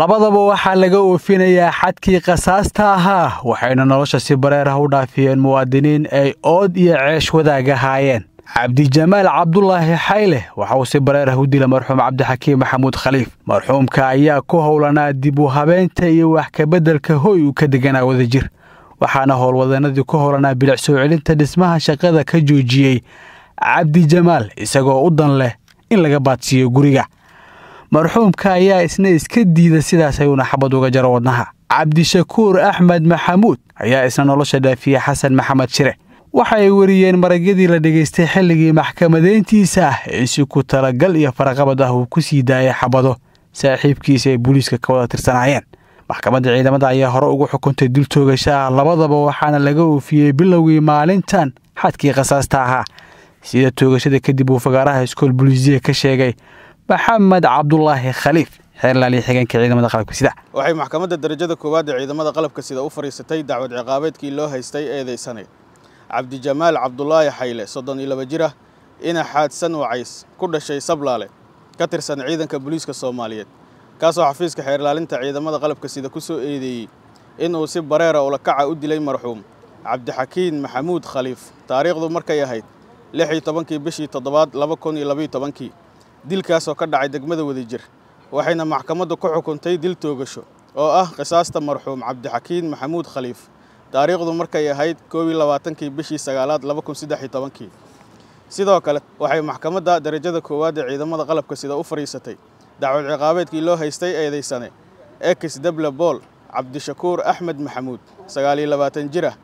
labadaba waxaa laga oofinayaa xadkii khasaasta ahaa waxayna nolosha si bareer ah u dhaafiyeen muwaadiniin ay ood iyo ceesh wadaaga haayeen cabdijamaal cabdulaahi xayle waxa uu si bareerah u dila marxuum cabdixakiim maxamuud khaliif marxuumka ayaa ku howlanaa dib u habeynta iyo wax kabeddelka hoy uu ka deganaa wadajir waxaana howlwadanadii ku howlanaa bilic soo celinta dhismaha shaqada ka joojiyey cabdijamaal isagoo u dan leh in laga baadsiiyo guriga marxuumka ayaa isna iska diida sidaas ayuuna xabad uga jaro wadnaha cabdishakuur axmed maxamuud ayaa isna nolosha dhaafiyey xasan maxamed shire waxa ay wariyeen maragyadii la dhegaystay xilligii maxkamadeyntiisa ah ee si ku talagal iyo faraqabad ah uu ku sii daayay xabado saaxiibkiisa ay booliiska ka wada tirsanaayeen maxkamadda ciidamada ayaa hore ugu xukuntay dul toogasha ah labadaba waxaana laga oofiyey bilowgii maalintan xadkii khasaasta ahaa sida toogashada kadib uu fagaaraha iskool buliisiya ka sheegay maxamed cabdulaahi khaliif xeerlaaliya xigeenka ciidamada qalabka sida waxay maxkamadda darajada koowaad ee ciidamada qalabka sida u fadhiisatay dacwad ciqaabeedkii loo haystay eedaysanayd cabdijamaal cabdulaahi xayle soddon iyo laba jira ina xaadsan wacays ku dhashay sablaale ka tirsan ciidanka buliiska soomaaliyeed kaasoo xafiiska xeerlaalinta ciidamada qalabka sida ku soo eedeeyey inuu si bareera ulakaca u dilay marxuum cabdixakiin maxamuud khaliif taariikhdu markay ahayd lix iyo tobankii bishii toddobaad laba kun iyo labayo tobankii dilkaas oo ka dhacay degmada wadajir waxayna maxkamaddu ku xukuntay dil toogasho oo ah qisaasta marxuum cabdixakiin maxamuud khaliif taariikhdu markay ahayd koobiyi labaatankii bishii sagaalaad laba kun saddex iyo tobankii sidoo kale waxay maxkamadda darajada koowaad ee ciidamada qalabka sida u fadhiisatay dacwad ciqaabeedkii loo haystay eedaysane ex deble bool cabdishakuur axmed maxamuud sagaaliyo labaatan jir ah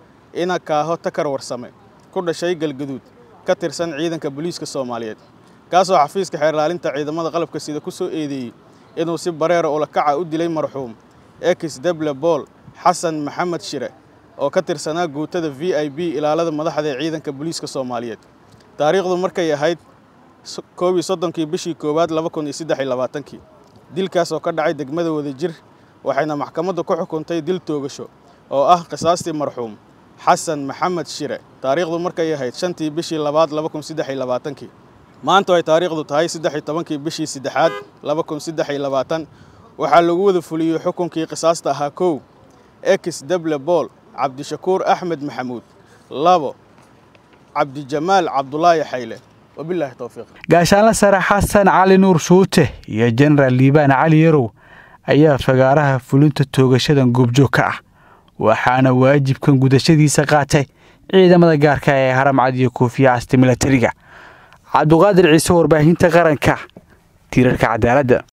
ina kaaho takar warsame ku dhashay galgaduud ka tirsan ciidanka booliiska soomaaliyeed kaasoo ah xafiiska xeerlaalinta ciidamada qalabka sida ku soo eedeeyey inuu si bareera ah ulakaca u dilay marxuum x deble bool xasan maxamed shire oo ka tirsanaa guutada v i b ilaalada madaxda ee ciidanka boliiska soomaaliyeed taariikhdu markay ahayd koobiyo soddonkii bishii koowaad laba kun iyo saddex iyo labaatankii dilkaas oo ka dhacay degmada wadajir waxayna maxkamadda ku xukuntay dil toogasho oo ah qisaastii marxuum xasan maxamed shire taariikhdu markay ahayd shantii bishii labaad laba kun saddex iyo labaatankii maanta ay taariikhdu tahay saddexi tobankii bishii saddexaad laba kun saddex iyo labaatan waxaa lagu wada fuliyey xukunkii qisaasta ahaa kow x deble bool cabdishakuur axmed maxamuud labo cabdijamaal cabdulaahi xayle wabilaahi towfiiq gaashaanle sare xasan cali nuur shuute iyo jenaraal liibaan cali yarow ayaa fagaaraha fulinta toogashadan goobjoog ka ah waxaana waajibkan gudashadiisa qaatay ciidamada gaarka ah ee haramcad iyo koofiya asta milatariga cabduqaadir ciise warbaahinta qaranka tiirarka cadaaladda